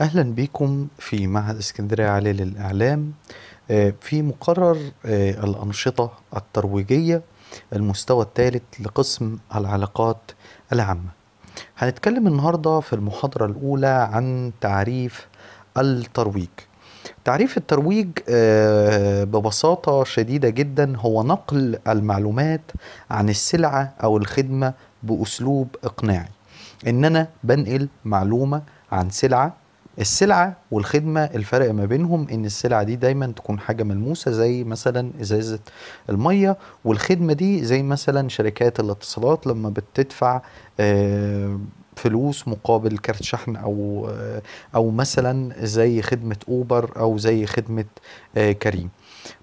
اهلا بكم في معهد اسكندريه عالي للاعلام آه، في مقرر آه، الانشطه الترويجيه المستوى الثالث لقسم العلاقات العامه هنتكلم النهارده في المحاضره الاولى عن تعريف الترويج تعريف الترويج آه، ببساطه شديده جدا هو نقل المعلومات عن السلعه او الخدمه باسلوب اقناعي ان انا بنقل معلومه عن سلعه السلعه والخدمه الفرق ما بينهم ان السلعه دي دايما تكون حاجه ملموسه زي مثلا ازازه الميه والخدمه دي زي مثلا شركات الاتصالات لما بتدفع آه، فلوس مقابل كارت شحن او آه، او مثلا زي خدمه اوبر او زي خدمه آه، كريم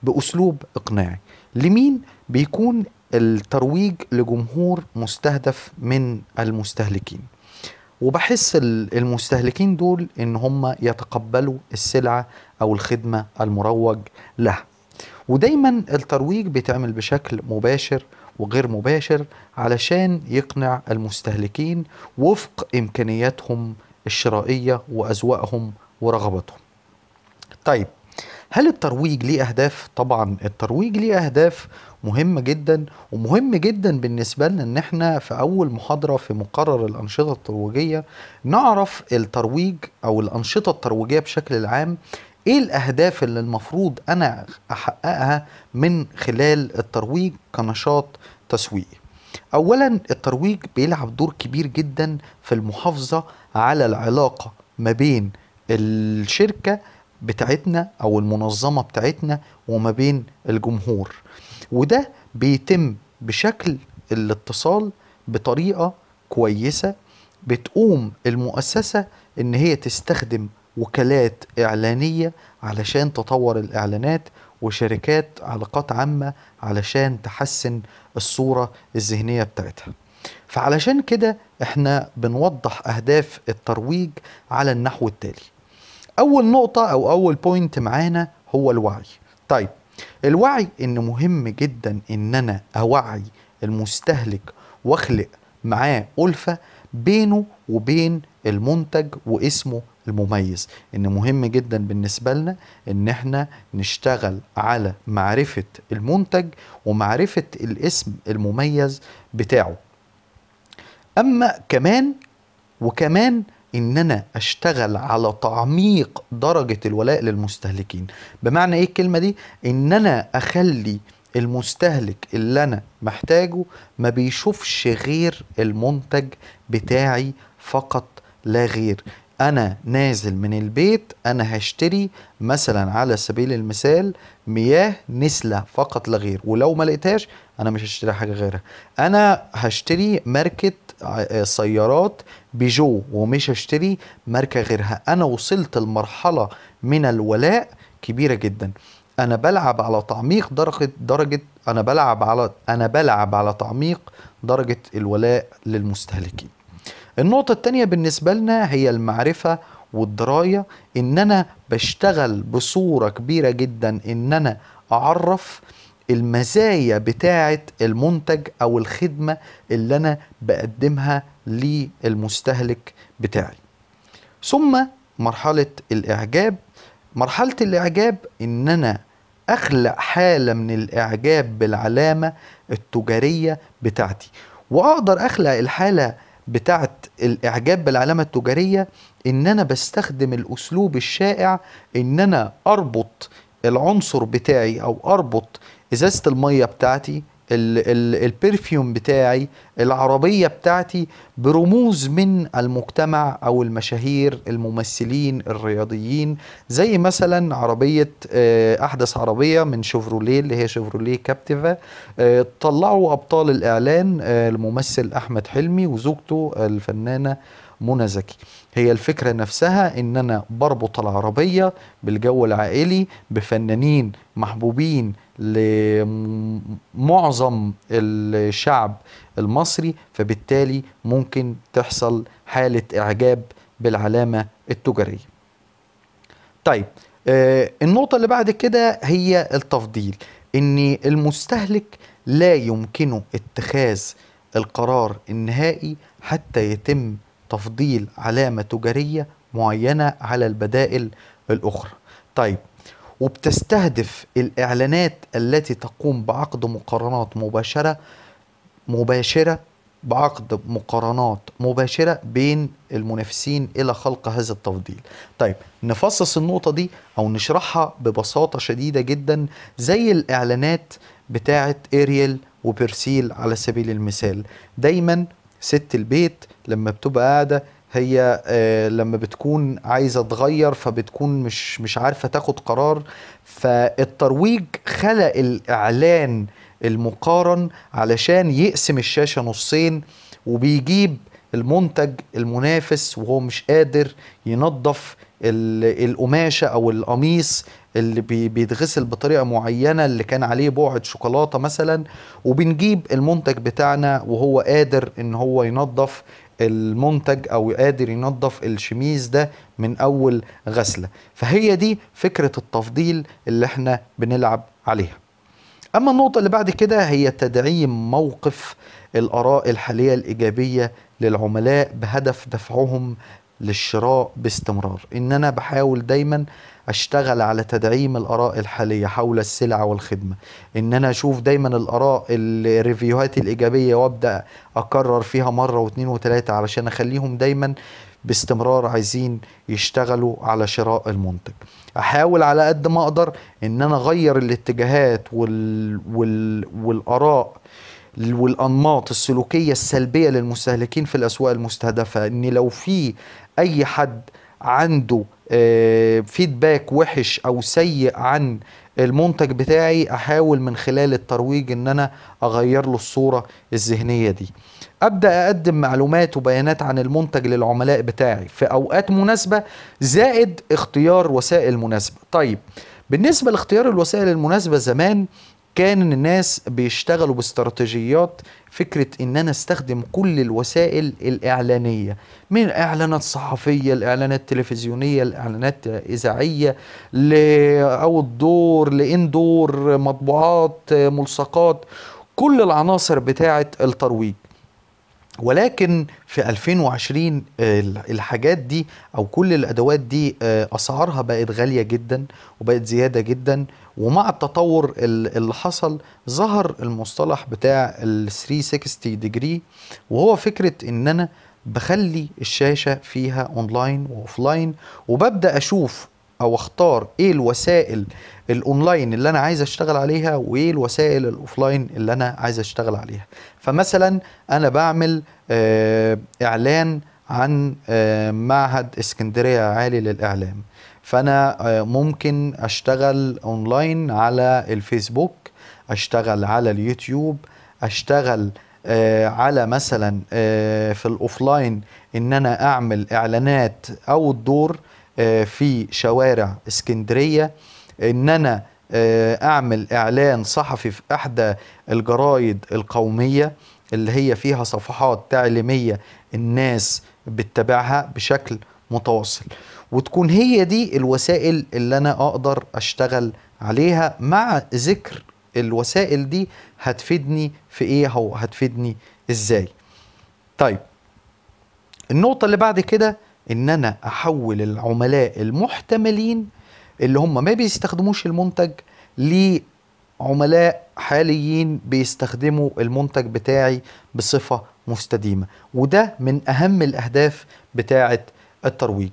باسلوب اقناعي لمين بيكون الترويج لجمهور مستهدف من المستهلكين وبحس المستهلكين دول ان هم يتقبلوا السلعه او الخدمه المروج لها ودايما الترويج بيتعمل بشكل مباشر وغير مباشر علشان يقنع المستهلكين وفق امكانياتهم الشرائيه واذواقهم ورغباتهم طيب هل الترويج ليه اهداف طبعا الترويج ليه اهداف مهم جدا ومهم جدا بالنسبة لنا ان احنا في اول محاضرة في مقرر الانشطة الترويجية نعرف الترويج او الانشطة الترويجية بشكل عام ايه الاهداف اللي المفروض انا احققها من خلال الترويج كنشاط تسويقي اولا الترويج بيلعب دور كبير جدا في المحافظة على العلاقة ما بين الشركة بتاعتنا او المنظمة بتاعتنا وما بين الجمهور وده بيتم بشكل الاتصال بطريقه كويسه بتقوم المؤسسه ان هي تستخدم وكالات اعلانيه علشان تطور الاعلانات وشركات علاقات عامه علشان تحسن الصوره الذهنيه بتاعتها فعلشان كده احنا بنوضح اهداف الترويج على النحو التالي اول نقطه او اول بوينت معانا هو الوعي طيب الوعي ان مهم جدا ان انا اوعي المستهلك واخلق معاه ألفة بينه وبين المنتج واسمه المميز ان مهم جدا بالنسبه لنا ان احنا نشتغل على معرفه المنتج ومعرفه الاسم المميز بتاعه اما كمان وكمان ان انا اشتغل على تعميق درجه الولاء للمستهلكين بمعنى ايه الكلمه دي ان انا اخلي المستهلك اللي انا محتاجه ما بيشوفش غير المنتج بتاعي فقط لا غير انا نازل من البيت انا هشتري مثلا على سبيل المثال مياه نسلة فقط لا غير ولو ما لقيتهاش انا مش هشتري حاجه غيرها انا هشتري ماركه آه، سيارات بيجو ومش هشتري ماركه غيرها انا وصلت لمرحله من الولاء كبيره جدا انا بلعب على تعميق درجه درجه انا بلعب على انا بلعب على تعميق درجه الولاء للمستهلكين النقطة التانية بالنسبة لنا هي المعرفة والدراية ان انا بشتغل بصورة كبيرة جدا ان انا اعرف المزايا بتاعة المنتج او الخدمة اللي انا بقدمها للمستهلك بتاعي ثم مرحلة الاعجاب مرحلة الاعجاب ان انا اخلق حالة من الاعجاب بالعلامة التجارية بتاعتي واقدر اخلق الحالة بتاعت الاعجاب بالعلامه التجاريه ان انا بستخدم الاسلوب الشائع ان انا اربط العنصر بتاعي او اربط ازازه الميه بتاعتي البرفيوم بتاعي العربية بتاعتي برموز من المجتمع أو المشاهير الممثلين الرياضيين زي مثلا عربية آه، أحدث عربية من شيفروليه اللي هي شيفروليه كابتيفا آه، طلعوا أبطال الإعلان آه، الممثل أحمد حلمي وزوجته الفنانة منى زكي هي الفكره نفسها ان انا بربط العربيه بالجو العائلي بفنانين محبوبين لمعظم الشعب المصري فبالتالي ممكن تحصل حاله اعجاب بالعلامه التجاريه طيب آه، النقطة اللي بعد كده هي التفضيل ان المستهلك لا يمكنه اتخاذ القرار النهائي حتى يتم تفضيل علامة تجارية معينة على البدائل الأخرى طيب وبتستهدف الإعلانات التي تقوم بعقد مقارنات مباشرة مباشرة بعقد مقارنات مباشرة بين المنافسين إلى خلق هذا التفضيل طيب نفصص النقطة دي أو نشرحها ببساطة شديدة جدا زي الإعلانات بتاعة اريل وبرسيل على سبيل المثال دايما ست البيت لما بتبقى قاعده هي آه، لما بتكون عايزه تغير فبتكون مش مش عارفه تاخد قرار فالترويج خلق الاعلان المقارن علشان يقسم الشاشه نصين وبيجيب المنتج المنافس وهو مش قادر ينظف القماشه او القميص اللي بيتغسل بطريقه معينه اللي كان عليه بعد شوكولاته مثلا وبنجيب المنتج بتاعنا وهو قادر ان هو ينظف المنتج او قادر ينظف الشميز ده من اول غسله فهي دي فكره التفضيل اللي احنا بنلعب عليها اما النقطه اللي بعد كده هي تدعيم موقف الآراء الحالية الإيجابية للعملاء بهدف دفعهم للشراء باستمرار إن أنا بحاول دايما أشتغل على تدعيم الآراء الحالية حول السلع والخدمة إن أنا أشوف دايما الآراء الريفيوهات الإيجابية وأبدأ أكرر فيها مرة واثنين وثلاثة علشان أخليهم دايما باستمرار عايزين يشتغلوا على شراء المنتج احاول على قد ما اقدر ان انا اغير الاتجاهات وال... وال... والاراء والانماط السلوكيه السلبيه للمستهلكين في الاسواق المستهدفه ان لو في اي حد عنده فيدباك آه، وحش او سيء عن المنتج بتاعي احاول من خلال الترويج ان انا اغير له الصوره الذهنيه دي ابدا اقدم معلومات وبيانات عن المنتج للعملاء بتاعي في اوقات مناسبه زائد اختيار وسائل مناسبه طيب بالنسبه لاختيار الوسائل المناسبه زمان كان الناس بيشتغلوا باستراتيجيات فكرة ان انا استخدم كل الوسائل الاعلانية من اعلانات صحفية الاعلانات تلفزيونية الاعلانات اذاعية او الدور دور مطبوعات ملصقات كل العناصر بتاعة الترويج ولكن في 2020 الحاجات دي او كل الادوات دي آه، اسعارها بقت غاليه جدا وبقت زياده جدا ومع التطور اللي حصل ظهر المصطلح بتاع ال 360 ديجري وهو فكره ان انا بخلي الشاشه فيها اونلاين واوفلاين وببدا اشوف او اختار ايه الوسائل الاونلاين اللي انا عايز اشتغل عليها وايه الوسائل الاوفلاين اللي انا عايز اشتغل عليها فمثلا انا بعمل آه، اعلان عن آه، معهد اسكندريه عالي للاعلام فانا آه، ممكن اشتغل اونلاين على الفيسبوك اشتغل على اليوتيوب اشتغل آه، على مثلا آه، في الاوفلاين ان انا اعمل اعلانات او الدور في شوارع اسكندريه ان انا اعمل اعلان صحفي في احدى الجرايد القوميه اللي هي فيها صفحات تعليميه الناس بتتابعها بشكل متواصل وتكون هي دي الوسائل اللي انا اقدر اشتغل عليها مع ذكر الوسائل دي هتفيدني في ايه هو هتفيدني ازاي طيب النقطة اللي بعد كده ان انا احول العملاء المحتملين اللي هم ما بيستخدموش المنتج لعملاء حاليين بيستخدموا المنتج بتاعي بصفة مستديمة وده من اهم الاهداف بتاعة الترويج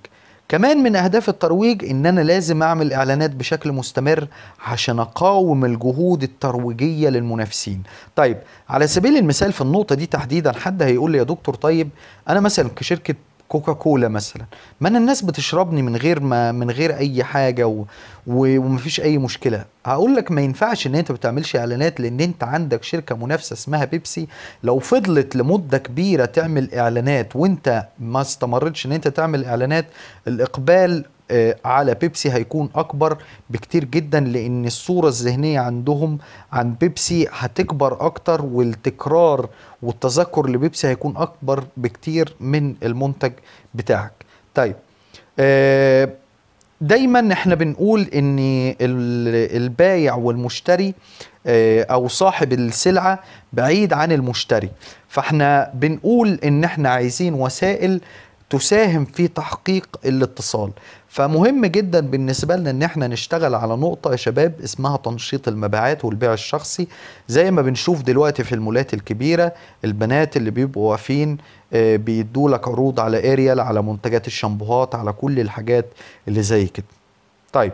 كمان من اهداف الترويج ان انا لازم اعمل اعلانات بشكل مستمر عشان اقاوم الجهود الترويجيه للمنافسين طيب على سبيل المثال في النقطه دي تحديدا حد هيقول لي يا دكتور طيب انا مثلا كشركه كوكا كولا مثلا ما انا الناس بتشربني من غير ما من غير اي حاجه و... و... ومفيش اي مشكله هقول لك ما ينفعش ان انت ما بتعملش اعلانات لان انت عندك شركه منافسه اسمها بيبسي لو فضلت لمده كبيره تعمل اعلانات وانت ما استمرتش ان انت تعمل اعلانات الاقبال آه، على بيبسي هيكون اكبر بكتير جدا لان الصوره الذهنيه عندهم عن بيبسي هتكبر اكتر والتكرار والتذكر لبيبسي هيكون اكبر بكتير من المنتج بتاعك طيب آه، دايما احنا بنقول ان البايع والمشتري آه، او صاحب السلعه بعيد عن المشتري فاحنا بنقول ان احنا عايزين وسائل تساهم في تحقيق الاتصال فمهم جدا بالنسبة لنا ان احنا نشتغل على نقطة يا شباب اسمها تنشيط المبيعات والبيع الشخصي زي ما بنشوف دلوقتي في المولات الكبيرة البنات اللي بيبقوا واقفين آه، بيدوا لك عروض على اريال على منتجات الشامبوهات على كل الحاجات اللي زي كده طيب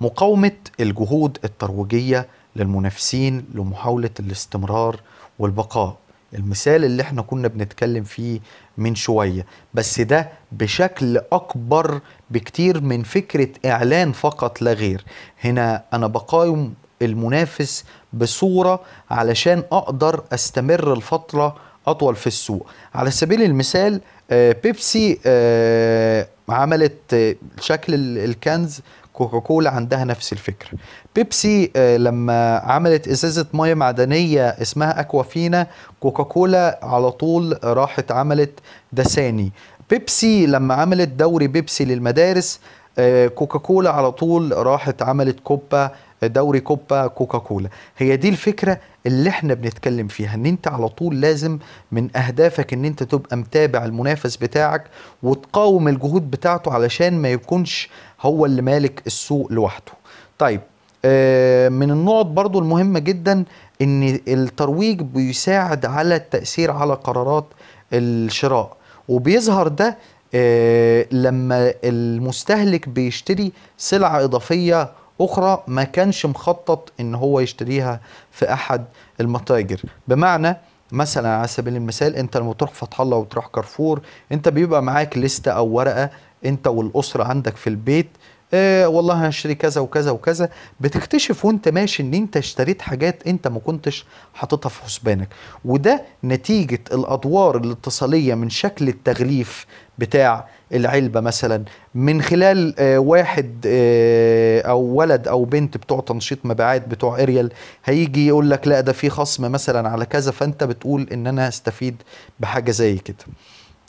مقاومة الجهود الترويجية للمنافسين لمحاولة الاستمرار والبقاء المثال اللي احنا كنا بنتكلم فيه من شوية بس ده بشكل أكبر بكتير من فكرة إعلان فقط لا غير هنا أنا بقايم المنافس بصورة علشان أقدر أستمر الفترة أطول في السوق على سبيل المثال آه، بيبسي آه، عملت آه، شكل الكنز كوكاكولا عندها نفس الفكره بيبسي آه، لما عملت ازازه ميه معدنيه اسمها اكوافينا كوكاكولا على طول راحت عملت دساني بيبسي لما عملت دوري بيبسي للمدارس آه، كوكاكولا على طول راحت عملت كوبا دوري كوبا كوكا كولا هي دي الفكره اللي احنا بنتكلم فيها ان انت على طول لازم من اهدافك ان انت تبقى متابع المنافس بتاعك وتقاوم الجهود بتاعته علشان ما يكونش هو اللي مالك السوق لوحده طيب آه، من النقط برضو المهمة جدا ان الترويج بيساعد على التأثير على قرارات الشراء وبيظهر ده آه، لما المستهلك بيشتري سلعة إضافية أخرى ما كانش مخطط إن هو يشتريها في أحد المتاجر بمعنى مثلا على سبيل المثال انت لما تروح فتح الله وتروح كارفور انت بيبقى معاك لستة او ورقة انت والاسرة عندك في البيت إيه والله هشتري كذا وكذا وكذا بتكتشف وانت ماشي ان انت اشتريت حاجات انت ما كنتش حاططها في حسبانك وده نتيجه الادوار الاتصاليه من شكل التغليف بتاع العلبة مثلا من خلال آه، واحد آه، أو ولد أو بنت بتوع تنشيط مبيعات بتوع إريال هيجي يقول لك لا ده في خصم مثلا على كذا فأنت بتقول إن أنا هستفيد بحاجة زي كده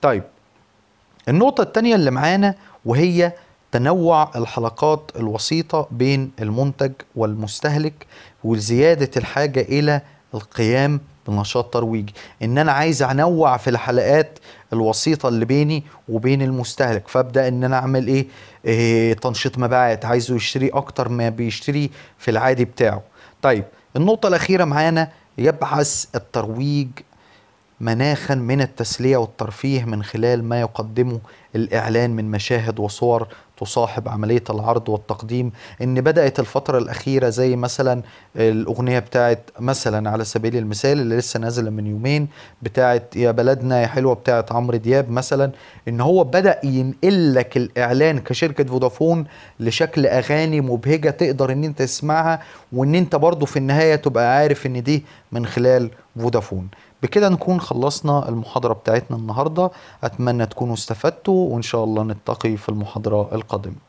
طيب النقطة التانية اللي معانا وهي تنوع الحلقات الوسيطة بين المنتج والمستهلك وزيادة الحاجة إلى القيام بنشاط ترويجي ان انا عايز انوع في الحلقات الوسيطه اللي بيني وبين المستهلك فابدا ان انا اعمل ايه, إيه تنشيط مبيعات عايزه يشتري اكتر ما بيشتري في العادي بتاعه طيب النقطه الاخيره معانا يبحث الترويج مناخا من التسليه والترفيه من خلال ما يقدمه الاعلان من مشاهد وصور تصاحب عملية العرض والتقديم إن بدأت الفترة الأخيرة زي مثلا الأغنية بتاعت مثلا على سبيل المثال اللي لسه نازلة من يومين بتاعت يا بلدنا يا حلوة بتاعت عمرو دياب مثلا إن هو بدأ ينقل لك الإعلان كشركة فودافون لشكل أغاني مبهجة تقدر إن أنت تسمعها وإن أنت برضو في النهاية تبقى عارف إن دي من خلال فودافون بكده نكون خلصنا المحاضرة بتاعتنا النهاردة أتمنى تكونوا استفدتوا وإن شاء الله نلتقي في المحاضرة القادمة